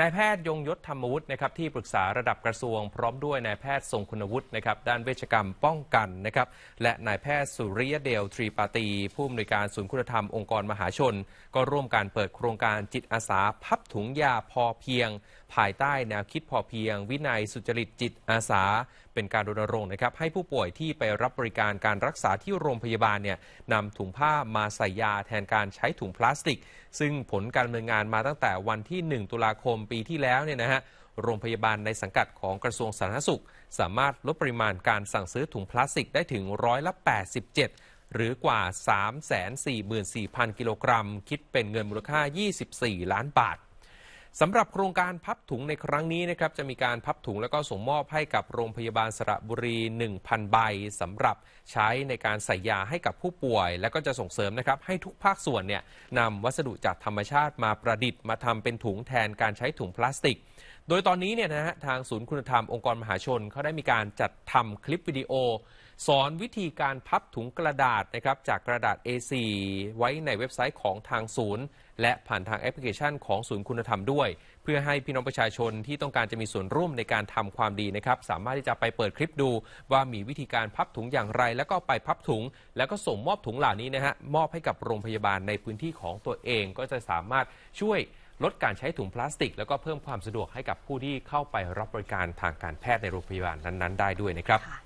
นายแพทย์ยงยศธรรมวุฒินะครับที่ปรึกษาระดับกระทรวง พร้อมด้วยนายแพทย์ทรงคุณวุฒินะครับด้านเวชกรรมป้องกันนะครับและนายแพทย์สุริยเดลทรีปาตี ผู้อำนวยการศูนย์คุณธรรมองค์กรมหาชน ก็ร่วมการเปิดโครงการจิตอาสาพับถุงยาพอเพียงภายใต้แนวคิดพอเพียงวินัยสุจริตจิตอาสาเป็นการรณรงค์นะครับ ให้ผู้ป่วยที่ไปรับบริการการรักษาที่โรงพยาบาลเนี่ยนำถุงผ้ามาใส่ยาแทนการใช้ถุงพลาสติก ซึ่งผลการดำเนินงานมาตั้งแต่วันที่ 1 ตุลาคมปีที่แล้วเนี่ยนะฮะโรงพยาบาลในสังกัดของกระทรวงสาธารณสุข สามารถลดปริมาณการสั่งซื้อถุงพลาสติกได้ถึงร้อยละ87หรือกว่า344,000กิโลกรัมคิดเป็นเงินมูลค่า 24 ล้านบาทสำหรับโครงการพับถุงในครั้งนี้นะครับจะมีการพับถุงแล้วก็ส่งมอบให้กับโรงพยาบาลสระบุรี 1,000 ใบสำหรับใช้ในการใส่ยาให้กับผู้ป่วยและก็จะส่งเสริมนะครับให้ทุกภาคส่วนเนี่ยนำวัสดุจากธรรมชาติมาประดิษฐ์มาทำเป็นถุงแทนการใช้ถุงพลาสติกโดยตอนนี้เนี่ยนะฮะทางศูนย์คุณธรรม องค์กรมหาชน เขาได้มีการจัดทำคลิปวิดีโอ สอนวิธีการพับถุงกระดาษนะครับ จากกระดาษ A4 ไว้ในเว็บไซต์ของทางศูนย์ และผ่านทางแอปพลิเคชันของศูนย์คุณธรรมด้วย เพื่อให้พี่น้องประชาชนที่ต้องการจะมีส่วนร่วมในการทำความดีนะครับ สามารถที่จะไปเปิดคลิปดู ว่ามีวิธีการพับถุงอย่างไร แล้วก็ไปพับถุง แล้วก็ส่งมอบถุงเหล่านี้นะฮะมอบให้กับโรงพยาบาลในพื้นที่ของตัวเองก็จะสามารถช่วยลดการใช้ถุงพลาสติกแล้วก็เพิ่มความสะดวกให้กับผู้ที่เข้าไปรับบริการทางการแพทย์ในโรงพยาบาลนั้นๆ ได้ด้วยนะครับ